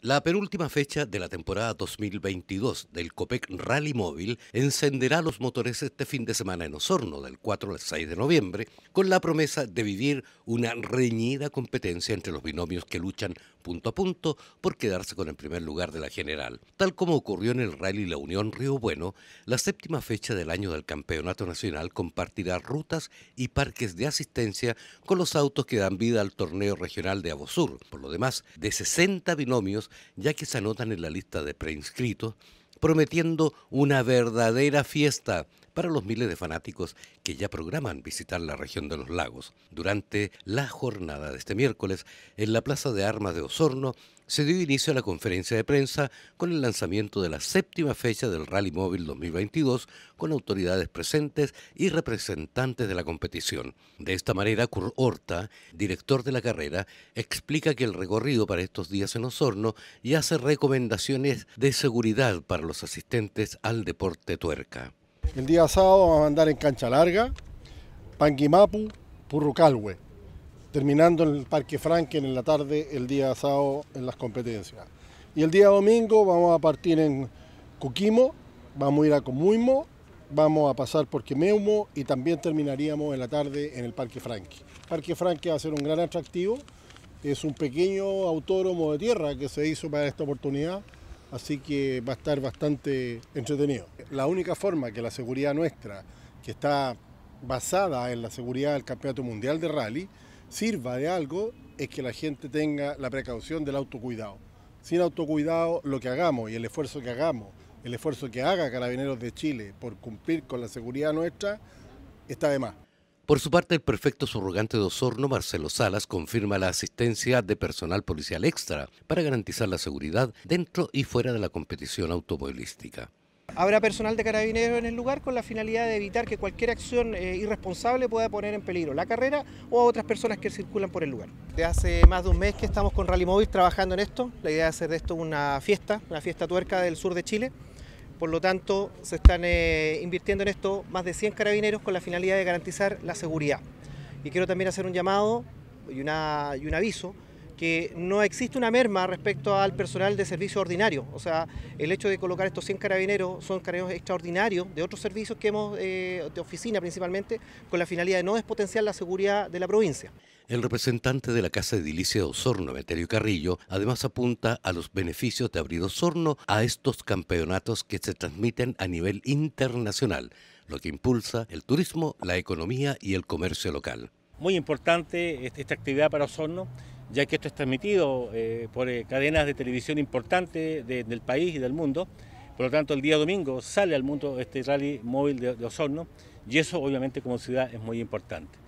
La penúltima fecha de la temporada 2022 del COPEC Rally Móvil encenderá los motores este fin de semana en Osorno, del 4 al 6 de noviembre, con la promesa de vivir una reñida competencia entre los binomios que luchan punto a punto por quedarse con el primer lugar de la general. Tal como ocurrió en el Rally La Unión Río Bueno, la séptima fecha del año del Campeonato Nacional compartirá rutas y parques de asistencia con los autos que dan vida al torneo regional de Abosur. Por lo demás, de 60 binomios, ya que se anotan en la lista de preinscritos, prometiendo una verdadera fiesta para los miles de fanáticos que ya programan visitar la región de los lagos. Durante la jornada de este miércoles, en la Plaza de Armas de Osorno, se dio inicio a la conferencia de prensa con el lanzamiento de la séptima fecha del Rally Móvil 2022 con autoridades presentes y representantes de la competición. De esta manera, Cur Horta, director de la carrera, explica que el recorrido para estos días en Osorno y hace recomendaciones de seguridad para los asistentes al deporte tuerca. El día sábado vamos a andar en Cancha Larga, Panguimapu, Purrucalhue, terminando en el Parque Franken en la tarde el día sábado en las competencias. Y el día domingo vamos a partir en Cuquimo, vamos a ir a Comuimo, vamos a pasar por Quemeumo y también terminaríamos en la tarde en el Parque Franque. Parque Franque va a ser un gran atractivo, es un pequeño autódromo de tierra que se hizo para esta oportunidad así que va a estar bastante entretenido. La única forma que la seguridad nuestra, que está basada en la seguridad del Campeonato Mundial de Rally, sirva de algo es que la gente tenga la precaución del autocuidado. Sin autocuidado, lo que hagamos y el esfuerzo que hagamos, el esfuerzo que haga Carabineros de Chile por cumplir con la seguridad nuestra, está de más. Por su parte, el prefecto subrogante de Osorno, Marcelo Salas, confirma la asistencia de personal policial extra para garantizar la seguridad dentro y fuera de la competición automovilística. Habrá personal de carabineros en el lugar con la finalidad de evitar que cualquier acción eh, irresponsable pueda poner en peligro la carrera o a otras personas que circulan por el lugar. de hace más de un mes que estamos con Rally trabajando en esto. La idea es hacer de esto una fiesta, una fiesta tuerca del sur de Chile. Por lo tanto, se están eh, invirtiendo en esto más de 100 carabineros con la finalidad de garantizar la seguridad. Y quiero también hacer un llamado y, y un aviso que no existe una merma respecto al personal de servicio ordinario. O sea, el hecho de colocar estos 100 carabineros son carabineros extraordinarios de otros servicios que hemos, eh, de oficina principalmente, con la finalidad de no despotenciar la seguridad de la provincia. El representante de la Casa Edilicia de Osorno, Meterio Carrillo, además apunta a los beneficios de abrir Osorno a estos campeonatos que se transmiten a nivel internacional, lo que impulsa el turismo, la economía y el comercio local. Muy importante este, esta actividad para Osorno ya que esto es transmitido eh, por eh, cadenas de televisión importantes del país y del mundo. Por lo tanto, el día domingo sale al mundo este rally móvil de, Osorno y eso obviamente como ciudad es muy importante.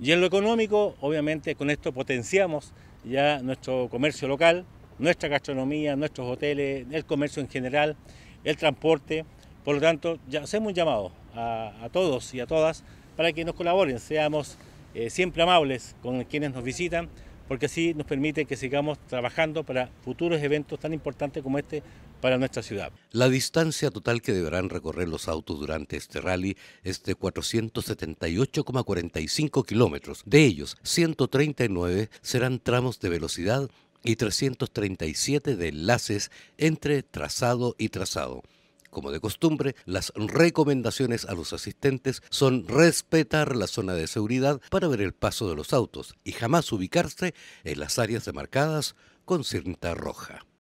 Y en lo económico, obviamente con esto potenciamos ya nuestro comercio local, nuestra gastronomía, nuestros hoteles, el comercio en general, el transporte. Por lo tanto, hacemos un llamado a, todos y a todas para que nos colaboren, seamos eh, siempre amables con quienes nos visitan porque así nos permite que sigamos trabajando para futuros eventos tan importantes como este para nuestra ciudad. La distancia total que deberán recorrer los autos durante este rally es de 478,45 kilómetros. De ellos, 139 serán tramos de velocidad y 337 de enlaces entre trazado y trazado. Como de costumbre, las recomendaciones a los asistentes son respetar la zona de seguridad para ver el paso de los autos y jamás ubicarse en las áreas demarcadas con cinta roja.